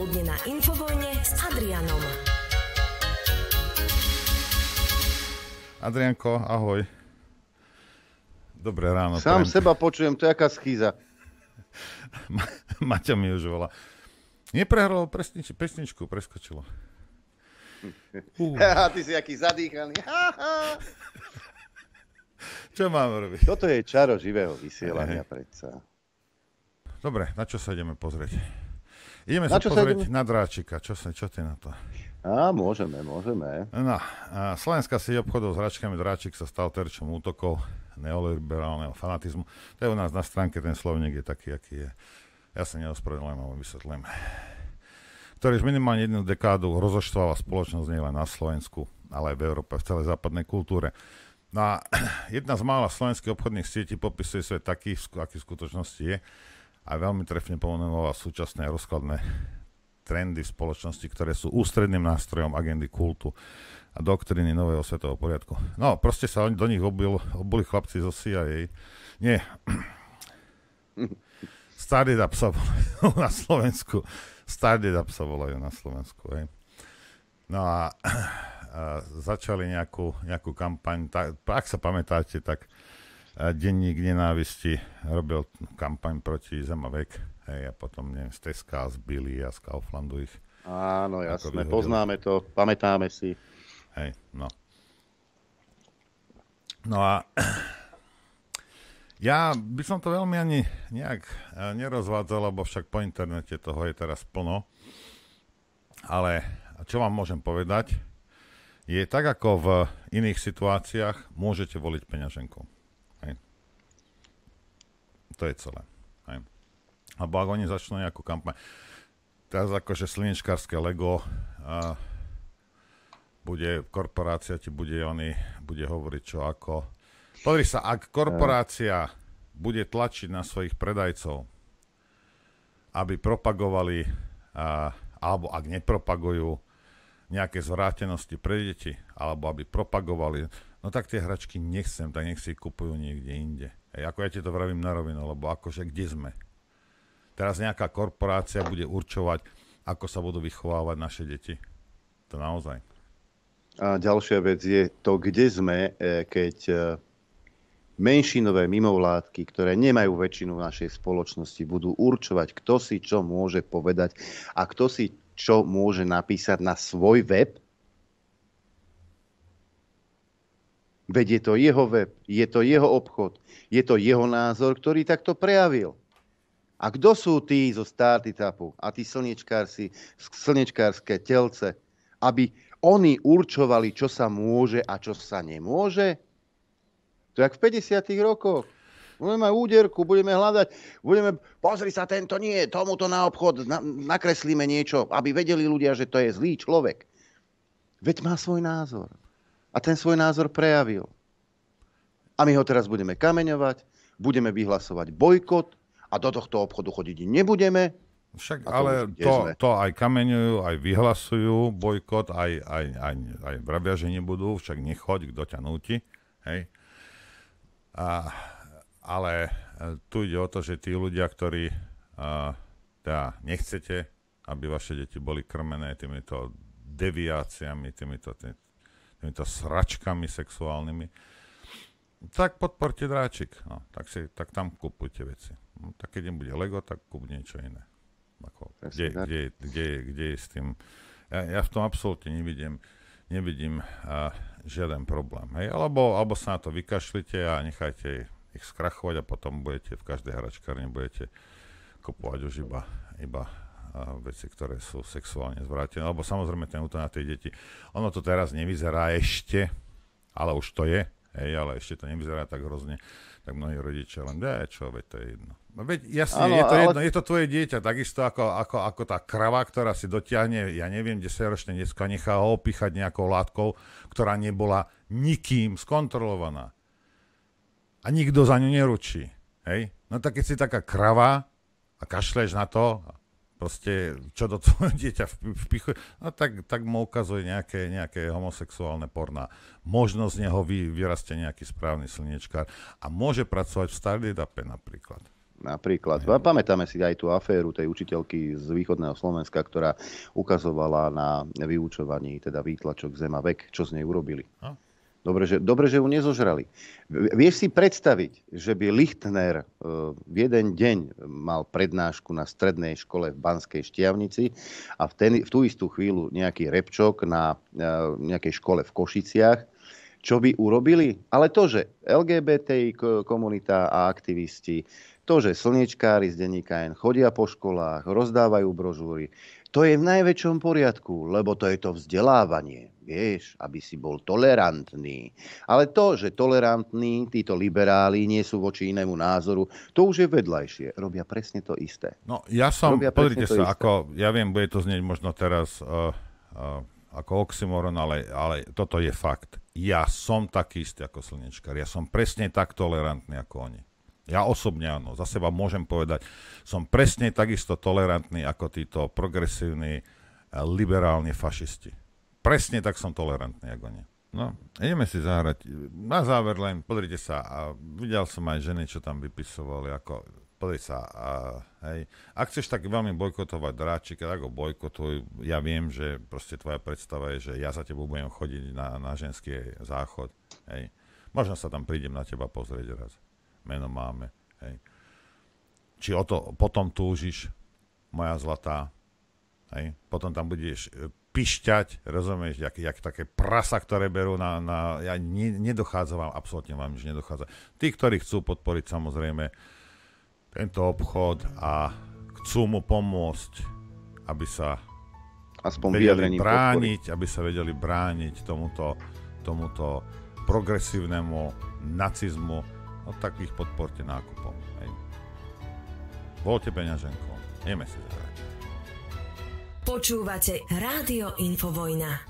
popoludne na Infovojne s Adrianom. Adrianko, ahoj. Dobré ráno. Sám prém. seba počujem, to je aká schýza. Ma- Maťa mi už volá. Neprehralo presnič, presničku, preskočilo. Uh. ty si aký zadýchaný. Čo mám robiť? Toto je čaro živého vysielania predsa. Dobre, na čo sa ideme pozrieť? Ideme na sa pozrieť sa na dráčika. Čo, sa, čo ty na to? Á, môžeme, môžeme. No, Slovenská sieť obchodov s hračkami Dráčik sa stal terčom útokov neoliberálneho fanatizmu. To je u nás na stránke, ten slovník je taký, aký je. Ja sa neospravedlňujem, ale vysvetlím. Ktorý už minimálne jednu dekádu rozoštváva spoločnosť nielen na Slovensku, ale aj v Európe, v celej západnej kultúre. No a jedna z mála slovenských obchodných sietí popisuje svet taký, aký v skutočnosti je a veľmi trefne pomenoval súčasné a rozkladné trendy v spoločnosti, ktoré sú ústredným nástrojom agendy kultu a doktriny nového svetového poriadku. No, proste sa do nich obil, obili chlapci zo CIA. Nie. Started sa volajú na Slovensku. Started up sa volajú na Slovensku. Hej. No a, a začali nejakú, nejakú kampaň. Tak, ak sa pamätáte, tak denník nenávisti, robil kampaň proti Zemavek hej, a potom neviem, z Teska, z Billy a z Kauflandu ich. Áno, jasné, poznáme to, pamätáme si. Hej, no. No a ja by som to veľmi ani nejak e, nerozvádzal, lebo však po internete toho je teraz plno. Ale čo vám môžem povedať, je tak ako v iných situáciách, môžete voliť peňaženku. To je celé. Hej. Lebo ak oni začnú nejakú kampaň, teraz akože slinečkárske Lego a bude, korporácia ti bude, oni, bude hovoriť čo ako. Pozri sa, ak korporácia bude tlačiť na svojich predajcov, aby propagovali, a, alebo ak nepropagujú nejaké zvrátenosti pre deti, alebo aby propagovali, no tak tie hračky nechcem, tak nech si kupujú niekde inde. Ej, ako ja ti to vravím na rovinu, lebo akože kde sme? Teraz nejaká korporácia bude určovať, ako sa budú vychovávať naše deti. To naozaj. A ďalšia vec je to, kde sme, e, keď e, menšinové mimovládky, ktoré nemajú väčšinu v našej spoločnosti, budú určovať, kto si čo môže povedať a kto si čo môže napísať na svoj web, Veď je to jeho web, je to jeho obchod, je to jeho názor, ktorý takto prejavil. A kto sú tí zo startupu a tí slnečkársi, slnečkárske telce, aby oni určovali, čo sa môže a čo sa nemôže? To je jak v 50. rokoch. Budeme mať úderku, budeme hľadať, budeme, pozri sa, tento nie, tomuto na obchod, na, nakreslíme niečo, aby vedeli ľudia, že to je zlý človek. Veď má svoj názor a ten svoj názor prejavil. A my ho teraz budeme kameňovať, budeme vyhlasovať bojkot a do tohto obchodu chodiť nebudeme. Však to ale to, to aj kameňujú, aj vyhlasujú bojkot, aj, aj, aj, aj vravia, že nebudú, však nechoď, kto ťa núti. Hej. A, ale e, tu ide o to, že tí ľudia, ktorí a, e, teda nechcete, aby vaše deti boli krmené týmito deviáciami, týmito, týmito to sračkami sexuálnymi, tak podporte dráčik. No, tak, si, tak tam kupujte veci. No, tak keď bude Lego, tak kúp niečo iné. Ako, kde, kde, kde, kde je s tým... Ja, ja v tom absolútne nevidím, nevidím a, žiaden problém. Hej? Alebo, alebo sa na to vykašlite a nechajte ich skrachovať a potom budete v každej hračkárni budete kupovať už iba, iba veci, ktoré sú sexuálne zvrátené, Lebo samozrejme ten útok na tie deti. Ono to teraz nevyzerá ešte, ale už to je, hej, ale ešte to nevyzerá tak hrozne, tak mnohí rodičia len, ja, čo, veď to je jedno. No, veď jasne, ano, je to ale... jedno, je to tvoje dieťa, takisto ako, ako, ako tá krava, ktorá si dotiahne, ja neviem, 10-ročné detsko nechá ho opíchať nejakou látkou, ktorá nebola nikým skontrolovaná. A nikto za ňu neručí. Hej? No tak keď si taká krava a kašleš na to, proste čo do tvojho dieťa vpichuje, no tak, tak mu ukazuje nejaké, nejaké homosexuálne porná. Možno z neho vy, vyrastie nejaký správny slniečkár a môže pracovať v Starlit Ape napríklad. Napríklad. Ja. Pamätáme si aj tú aféru tej učiteľky z východného Slovenska, ktorá ukazovala na vyučovaní teda výtlačok Zema vek, čo z nej urobili. A? Dobre, že, dobre, že ju nezožrali. Vieš si predstaviť, že by Lichtner e, v jeden deň mal prednášku na strednej škole v Banskej Štiavnici a v, ten, v tú istú chvíľu nejaký repčok na e, nejakej škole v Košiciach, čo by urobili? Ale to, že LGBT komunita a aktivisti, to, že slnečkári z denníka N chodia po školách, rozdávajú brožúry, to je v najväčšom poriadku, lebo to je to vzdelávanie, vieš, aby si bol tolerantný. Ale to, že tolerantní títo liberáli nie sú voči inému názoru, to už je vedľajšie. Robia presne to isté. No ja som, pozrite sa, ako, ja viem, bude to znieť možno teraz uh, uh, ako oxymoron, ale, ale toto je fakt. Ja som taký istý ako slnečkar. Ja som presne tak tolerantný ako oni. Ja osobne áno, za seba môžem povedať, som presne takisto tolerantný ako títo progresívni, eh, liberálni fašisti. Presne tak som tolerantný ako oni. No, ideme si zahrať. Na záver len, pozrite sa, a videl som aj ženy, čo tam vypisovali, ako, pozrite sa, a, hej, ak chceš tak veľmi bojkotovať dráčika, tak ho bojkotuj. Ja viem, že proste tvoja predstava je, že ja za tebou budem chodiť na, na ženský záchod, hej. Možno sa tam prídem na teba pozrieť raz meno máme. Hej. Či o to potom túžiš, moja zlatá, hej. potom tam budeš e, pišťať, rozumieš, jak, jak také prasa, ktoré berú na... na ja ne, nedochádza vám, absolútne vám nič nedochádza. Tí, ktorí chcú podporiť samozrejme tento obchod a chcú mu pomôcť, aby sa Aspoň vedeli brániť, podpory. aby sa vedeli brániť tomuto, tomuto progresívnemu nacizmu, no tak ich podporte nákupom. Hej. Volte peňaženko, ideme si zahrať. Počúvate Rádio Infovojna.